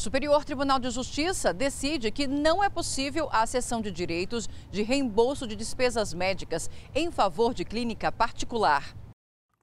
Superior Tribunal de Justiça decide que não é possível a cessão de direitos de reembolso de despesas médicas em favor de clínica particular.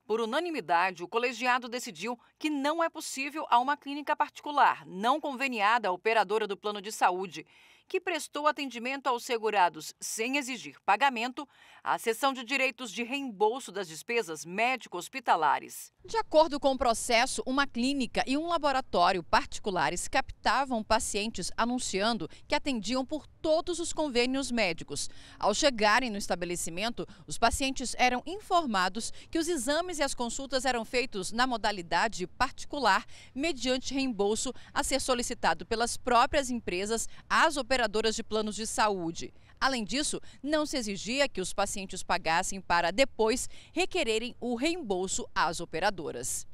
Por unanimidade, o colegiado decidiu que não é possível a uma clínica particular não conveniada à operadora do plano de saúde que prestou atendimento aos segurados sem exigir pagamento, à cessão de Direitos de Reembolso das Despesas Médico-Hospitalares. De acordo com o processo, uma clínica e um laboratório particulares captavam pacientes anunciando que atendiam por todos os convênios médicos. Ao chegarem no estabelecimento, os pacientes eram informados que os exames e as consultas eram feitos na modalidade particular, mediante reembolso a ser solicitado pelas próprias empresas às operações operadoras de planos de saúde. Além disso, não se exigia que os pacientes pagassem para depois requererem o reembolso às operadoras.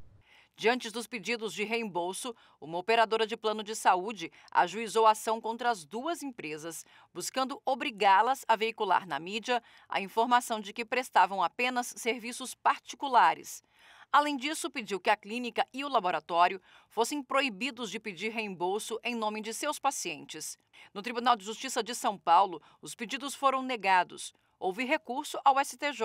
Diante dos pedidos de reembolso, uma operadora de plano de saúde ajuizou ação contra as duas empresas, buscando obrigá-las a veicular na mídia a informação de que prestavam apenas serviços particulares. Além disso, pediu que a clínica e o laboratório fossem proibidos de pedir reembolso em nome de seus pacientes. No Tribunal de Justiça de São Paulo, os pedidos foram negados. Houve recurso ao STJ.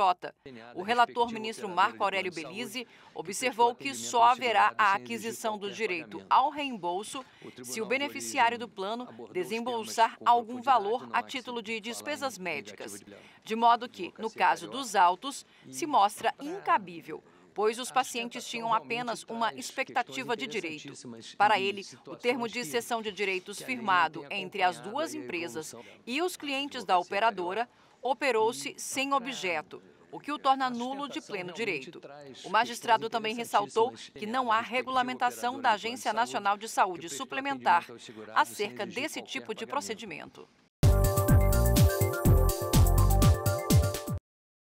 O relator ministro Marco Aurélio Belize observou que só haverá a aquisição do direito ao reembolso se o beneficiário do plano desembolsar algum valor a título de despesas médicas. De modo que, no caso dos autos, se mostra incabível pois os pacientes é tinham apenas uma expectativa de direito. Para ele, o termo de cessão de direitos firmado entre as duas empresas e os clientes da operadora operou-se sem objeto, o que o torna nulo de pleno direito. O magistrado também ressaltou que não há regulamentação da Agência Nacional de Saúde Suplementar acerca desse tipo de procedimento.